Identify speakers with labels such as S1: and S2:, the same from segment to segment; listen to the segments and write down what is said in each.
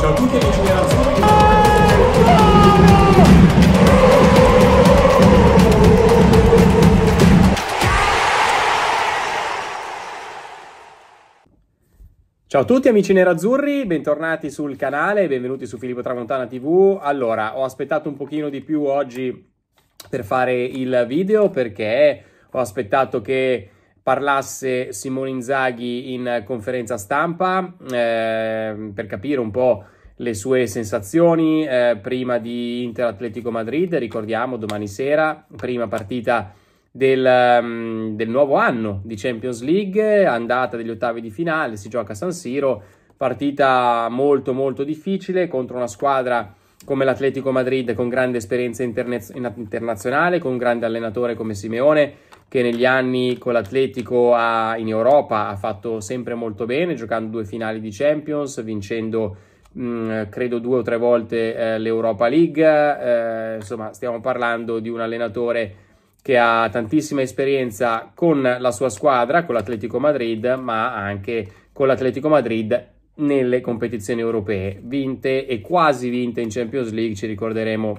S1: Ciao a tutti amici della Ciao a tutti amici nerazzurri, bentornati sul canale, benvenuti su Filippo Tramontana TV. Allora, ho aspettato un pochino di più oggi per fare il video perché ho aspettato che parlasse Simone Inzaghi in conferenza stampa eh, per capire un po' le sue sensazioni eh, prima di Inter Atletico Madrid, ricordiamo domani sera, prima partita del, um, del, nuovo anno di Champions League, andata degli ottavi di finale, si gioca a San Siro, partita molto molto difficile contro una squadra come l'Atletico Madrid con grande esperienza interna- internazionale, con un grande allenatore come Simeone, che negli anni con l'Atletico in Europa ha fatto sempre molto bene, giocando due finali di Champions, vincendo mh, mm, credo due o tre volte eh, l'Europa League. Eh, insomma, stiamo parlando di un allenatore che ha tantissima esperienza con la sua squadra, con l'Atletico Madrid, ma anche con l'Atletico Madrid nelle competizioni europee, vinte e quasi vinte in Champions League, ci ricorderemo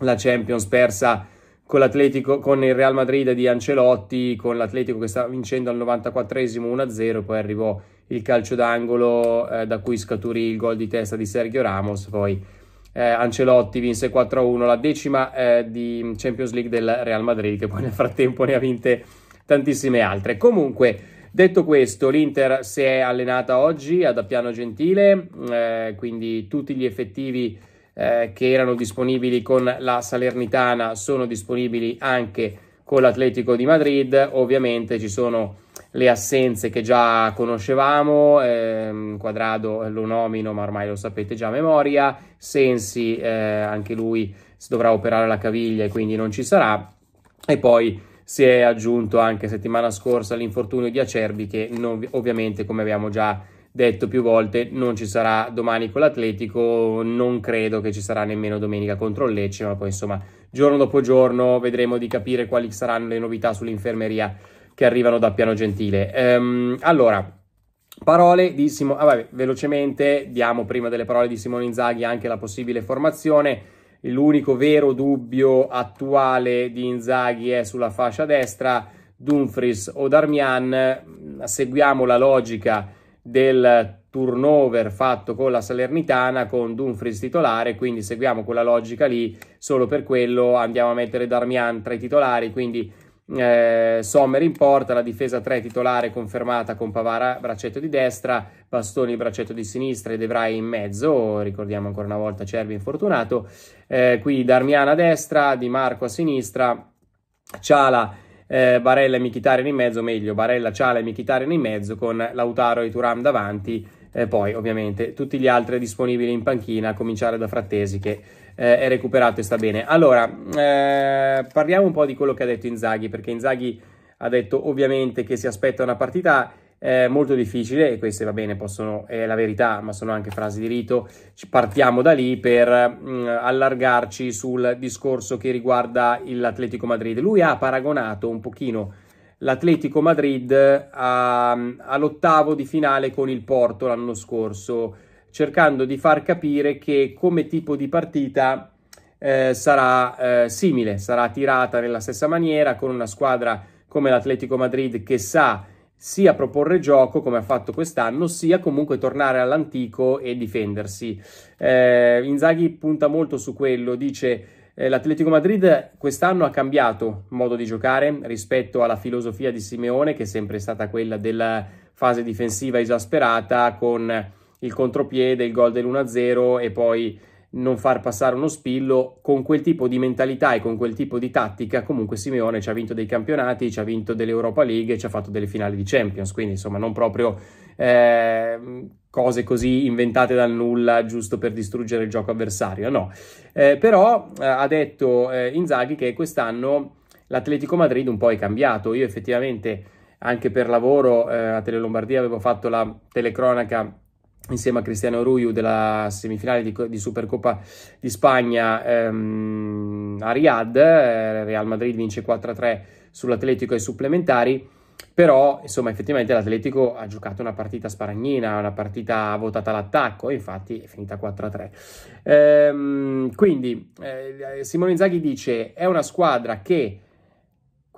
S1: la Champions persa con l'Atletico, con il Real Madrid di Ancelotti, con l'Atletico che stava vincendo al 94esimo 1-0, poi arrivò il calcio d'angolo eh, da cui scaturì il gol di testa di Sergio Ramos, poi eh, Ancelotti vinse 4-1 la decima eh, di Champions League del Real Madrid, che poi nel frattempo ne ha vinte tantissime altre. Comunque, detto questo, l'Inter si è allenata oggi ad Appiano Gentile, eh, quindi tutti gli effettivi eh, che erano disponibili con la Salernitana sono disponibili anche con l'Atletico di Madrid. Ovviamente ci sono le assenze che già conoscevamo, eh, Quadrado lo nomino ma ormai lo sapete già a memoria, Sensi eh, anche lui si dovrà operare la caviglia e quindi non ci sarà e poi si è aggiunto anche settimana scorsa l'infortunio di Acerbi che non, ovviamente come abbiamo già detto più volte non ci sarà domani con l'Atletico, non credo che ci sarà nemmeno domenica contro il Lecce, ma poi insomma giorno dopo giorno vedremo di capire quali saranno le novità sull'infermeria che arrivano da Piano Gentile. Ehm, allora, Parole di Simone, ah, velocemente diamo prima delle parole di Simone Inzaghi anche la possibile formazione. L'unico vero dubbio attuale di Inzaghi è sulla fascia destra, Dumfries o Darmian. Seguiamo la logica del turnover fatto con la Salernitana con Dumfries titolare, quindi seguiamo quella logica lì, solo per quello andiamo a mettere Darmian tra i titolari, quindi eh, Sommer in porta, la difesa 3 titolare confermata con Pavara braccetto di destra, Bastoni braccetto di sinistra e Devrai in mezzo, ricordiamo ancora una volta Cervi infortunato, eh, qui Darmian a destra, Di Marco a sinistra, Ciala eh, Barella e Michitarian in mezzo, meglio Barella, Ciala e Michitarian in mezzo con Lautaro e Turam davanti, e poi ovviamente tutti gli altri disponibili in panchina, a cominciare da Frattesi che eh, è recuperato e sta bene. Allora, eh, parliamo un po' di quello che ha detto Inzaghi, perché Inzaghi ha detto ovviamente che si aspetta una partita eh, molto difficile e queste va bene, possono, è la verità, ma sono anche frasi di rito. Partiamo da lì per mh, mm, allargarci sul discorso che riguarda l'Atletico Madrid. Lui ha paragonato un pochino l'Atletico Madrid all'ottavo di finale con il Porto l'anno scorso, cercando di far capire che come tipo di partita eh, sarà eh, simile, sarà tirata nella stessa maniera con una squadra come l'Atletico Madrid che sa sia proporre gioco come ha fatto quest'anno, sia comunque tornare all'antico e difendersi. Eh, Inzaghi punta molto su quello, dice eh, l'Atletico Madrid quest'anno ha cambiato modo di giocare rispetto alla filosofia di Simeone che è sempre stata quella della fase difensiva esasperata con il contropiede, il gol dell'1-0 e poi non far passare uno spillo con quel tipo di mentalità e con quel tipo di tattica comunque Simeone ci ha vinto dei campionati ci ha vinto dell'Europa League e ci ha fatto delle finali di Champions quindi insomma non proprio eh, cose così inventate dal nulla giusto per distruggere il gioco avversario no eh, però eh, ha detto eh, Inzaghi che quest'anno l'Atletico Madrid un po' è cambiato io effettivamente anche per lavoro eh, a Tele Lombardia avevo fatto la telecronaca insieme a Cristiano Ruiu della semifinale di, di Supercoppa di Spagna ehm, a Riyadh, eh, Real Madrid vince 4-3 sull'Atletico ai supplementari, però insomma effettivamente l'Atletico ha giocato una partita sparagnina, una partita votata all'attacco, infatti è finita 4-3. Ehm, quindi eh, Simone Zaghi dice è una squadra che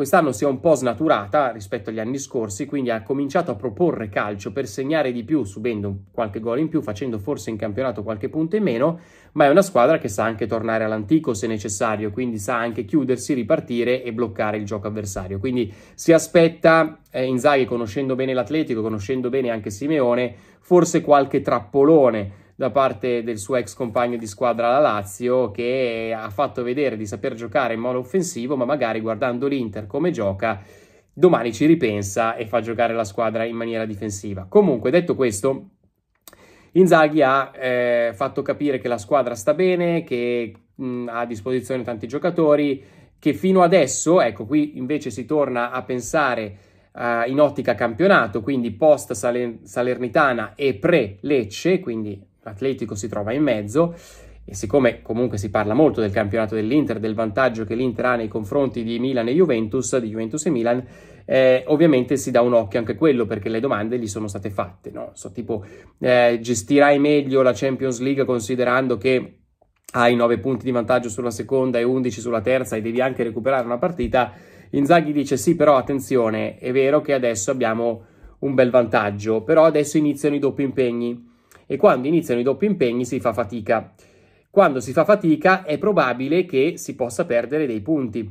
S1: quest'anno si è un po' snaturata rispetto agli anni scorsi, quindi ha cominciato a proporre calcio per segnare di più, subendo qualche gol in più, facendo forse in campionato qualche punto in meno, ma è una squadra che sa anche tornare all'antico se necessario, quindi sa anche chiudersi, ripartire e bloccare il gioco avversario. Quindi si aspetta eh, Inzaghi, conoscendo bene l'Atletico, conoscendo bene anche Simeone, forse qualche trappolone da parte del suo ex compagno di squadra la Lazio che ha fatto vedere di saper giocare in modo offensivo ma magari guardando l'Inter come gioca domani ci ripensa e fa giocare la squadra in maniera difensiva. Comunque detto questo Inzaghi ha eh, fatto capire che la squadra sta bene, che mh, ha a disposizione tanti giocatori, che fino adesso, ecco qui invece si torna a pensare eh, in ottica campionato, quindi post Salernitana e pre Lecce, quindi l'Atletico si trova in mezzo e siccome comunque si parla molto del campionato dell'Inter, del vantaggio che l'Inter ha nei confronti di Milan e Juventus, di Juventus e Milan, eh, ovviamente si dà un occhio anche a quello perché le domande gli sono state fatte, no? so, tipo eh, gestirai meglio la Champions League considerando che hai 9 punti di vantaggio sulla seconda e 11 sulla terza e devi anche recuperare una partita, Inzaghi dice sì però attenzione, è vero che adesso abbiamo un bel vantaggio, però adesso iniziano i doppi impegni e quando iniziano i doppi impegni si fa fatica. Quando si fa fatica è probabile che si possa perdere dei punti,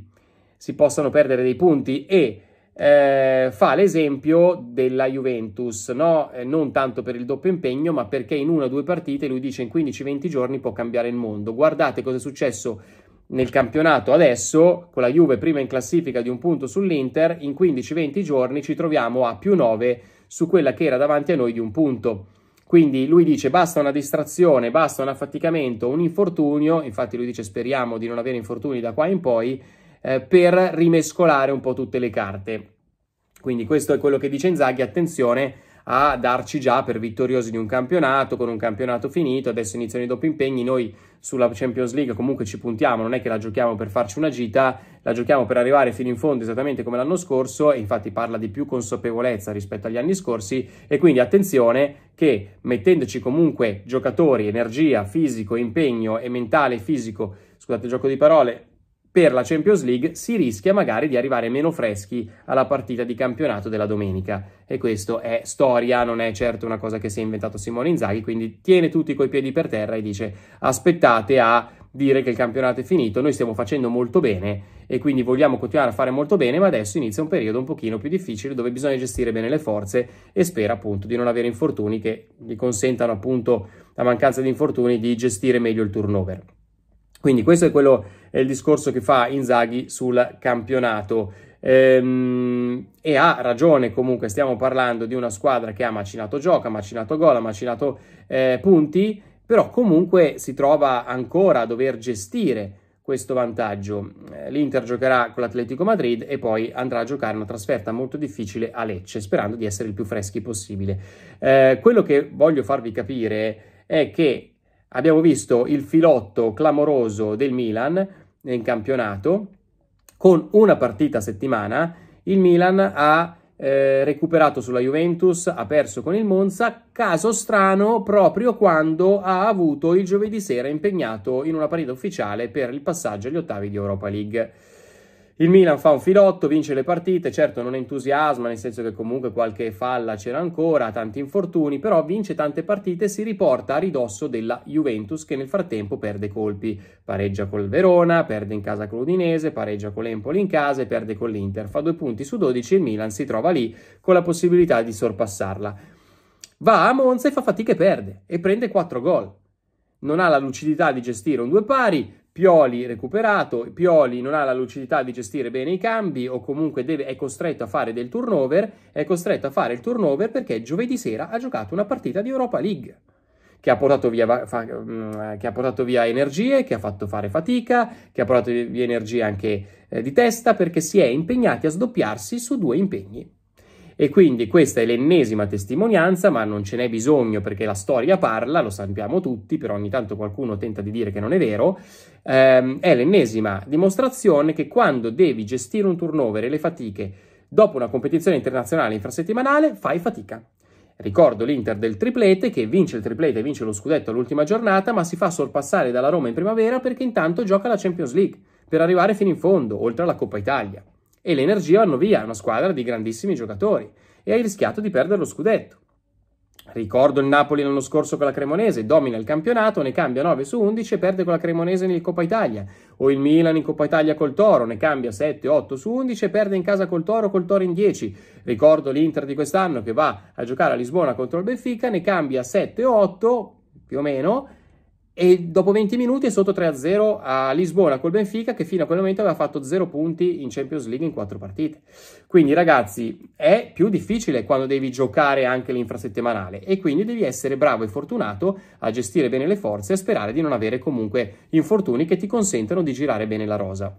S1: si possano perdere dei punti e eh, fa l'esempio della Juventus, no? eh, non tanto per il doppio impegno, ma perché in una o due partite lui dice in 15-20 giorni può cambiare il mondo. Guardate cosa è successo nel campionato adesso, con la Juve prima in classifica di un punto sull'Inter, in 15-20 giorni ci troviamo a più 9 su quella che era davanti a noi di un punto. Quindi lui dice basta una distrazione, basta un affaticamento, un infortunio, infatti lui dice speriamo di non avere infortuni da qua in poi, eh, per rimescolare un po' tutte le carte. Quindi questo è quello che dice Inzaghi, attenzione, a darci già per vittoriosi di un campionato, con un campionato finito, adesso iniziano i doppi impegni, noi sulla Champions League comunque ci puntiamo, non è che la giochiamo per farci una gita, la giochiamo per arrivare fino in fondo esattamente come l'anno scorso e infatti parla di più consapevolezza rispetto agli anni scorsi e quindi attenzione che mettendoci comunque giocatori, energia, fisico, impegno e mentale fisico, scusate il gioco di parole, per la Champions League si rischia magari di arrivare meno freschi alla partita di campionato della domenica e questo è storia, non è certo una cosa che si è inventato Simone Inzaghi, quindi tiene tutti coi piedi per terra e dice aspettate a dire che il campionato è finito, noi stiamo facendo molto bene e quindi vogliamo continuare a fare molto bene, ma adesso inizia un periodo un pochino più difficile dove bisogna gestire bene le forze e spera appunto di non avere infortuni che gli consentano appunto la mancanza di infortuni di gestire meglio il turnover. Quindi questo è, quello, è il discorso che fa Inzaghi sul campionato ehm, e ha ragione comunque stiamo parlando di una squadra che ha macinato gioco, ha macinato gol, ha macinato eh, punti però comunque si trova ancora a dover gestire questo vantaggio eh, l'Inter giocherà con l'Atletico Madrid e poi andrà a giocare una trasferta molto difficile a Lecce sperando di essere il più freschi possibile eh, quello che voglio farvi capire è che abbiamo visto il filotto clamoroso del Milan in campionato, con una partita a settimana il Milan ha eh, recuperato sulla Juventus, ha perso con il Monza, caso strano proprio quando ha avuto il giovedì sera impegnato in una partita ufficiale per il passaggio agli ottavi di Europa League. Il Milan fa un filotto, vince le partite, certo non entusiasma, nel senso che comunque qualche falla c'era ancora, tanti infortuni, però vince tante partite e si riporta a ridosso della Juventus che nel frattempo perde colpi. Pareggia col Verona, perde in casa con l'Udinese, pareggia con l'Empoli in casa e perde con l'Inter. Fa due punti su 12 e il Milan si trova lì con la possibilità di sorpassarla. Va a Monza e fa fatica e perde e prende 4 gol. Non ha la lucidità di gestire un due pari, Pioli recuperato, Pioli non ha la lucidità di gestire bene i cambi o comunque deve, è costretto a fare del turnover, è costretto a fare il turnover perché giovedì sera ha giocato una partita di Europa League. Che ha, via, mm, che ha, portato via, energie, che ha fatto fare fatica, che ha portato via energie anche eh, di testa perché si è impegnati a sdoppiarsi su due impegni. E quindi questa è l'ennesima testimonianza, ma non ce n'è bisogno perché la storia parla, lo sappiamo tutti, però ogni tanto qualcuno tenta di dire che non è vero, ehm, è l'ennesima dimostrazione che quando devi gestire un turnover e le fatiche dopo una competizione internazionale infrasettimanale, fai fatica. Ricordo l'Inter del triplete che vince il triplete e vince lo scudetto all'ultima giornata, ma si fa sorpassare dalla Roma in primavera perché intanto gioca la Champions League per arrivare fino in fondo, oltre alla Coppa Italia e l'energia vanno via, è una squadra di grandissimi giocatori e hai rischiato di perdere lo scudetto. Ricordo il Napoli l'anno scorso con la Cremonese, domina il campionato, ne cambia 9 su 11 e perde con la Cremonese in Coppa Italia, o il Milan in Coppa Italia col Toro, ne cambia 7-8 su 11 e perde in casa col Toro col Toro in 10. Ricordo l'Inter di quest'anno che va a giocare a Lisbona contro il Benfica, ne cambia 7-8 più o meno e dopo 20 minuti è sotto 3-0 a Lisbona col Benfica che fino a quel momento aveva fatto 0 punti in Champions League in 4 partite. Quindi ragazzi è più difficile quando devi giocare anche l'infrasettimanale e quindi devi essere bravo e fortunato a gestire bene le forze e sperare di non avere comunque infortuni che ti consentano di girare bene la rosa.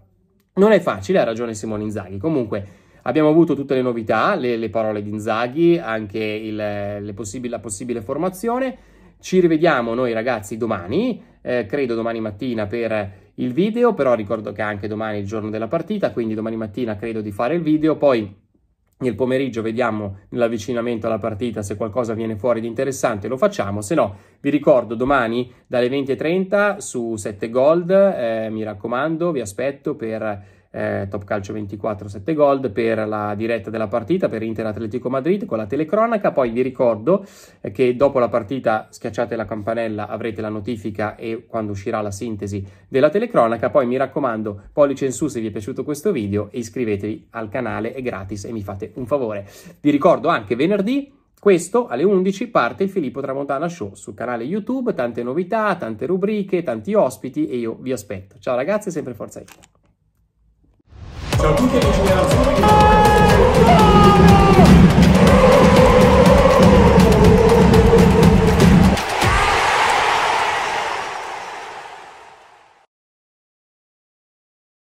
S1: Non è facile, ha ragione Simone Inzaghi, comunque Abbiamo avuto tutte le novità, le, le parole di Inzaghi, anche il, possibili, la possibile formazione ci rivediamo noi ragazzi domani, eh, credo domani mattina per il video, però ricordo che anche domani è il giorno della partita, quindi domani mattina credo di fare il video, poi nel pomeriggio vediamo l'avvicinamento alla partita, se qualcosa viene fuori di interessante lo facciamo, se no vi ricordo domani dalle 20.30 su 7 Gold, eh, mi raccomando, vi aspetto per eh, Top Calcio 24 7 Gold per la diretta della partita per Inter Atletico Madrid con la telecronaca. Poi vi ricordo eh, che dopo la partita schiacciate la campanella, avrete la notifica e quando uscirà la sintesi della telecronaca. Poi mi raccomando, pollice in su se vi è piaciuto questo video e iscrivetevi al canale, è gratis e mi fate un favore. Vi ricordo anche venerdì questo alle 11 parte il Filippo Tramontana Show sul canale YouTube, tante novità, tante rubriche, tanti ospiti e io vi aspetto. Ciao ragazzi, sempre Forza Italia. So who can you out?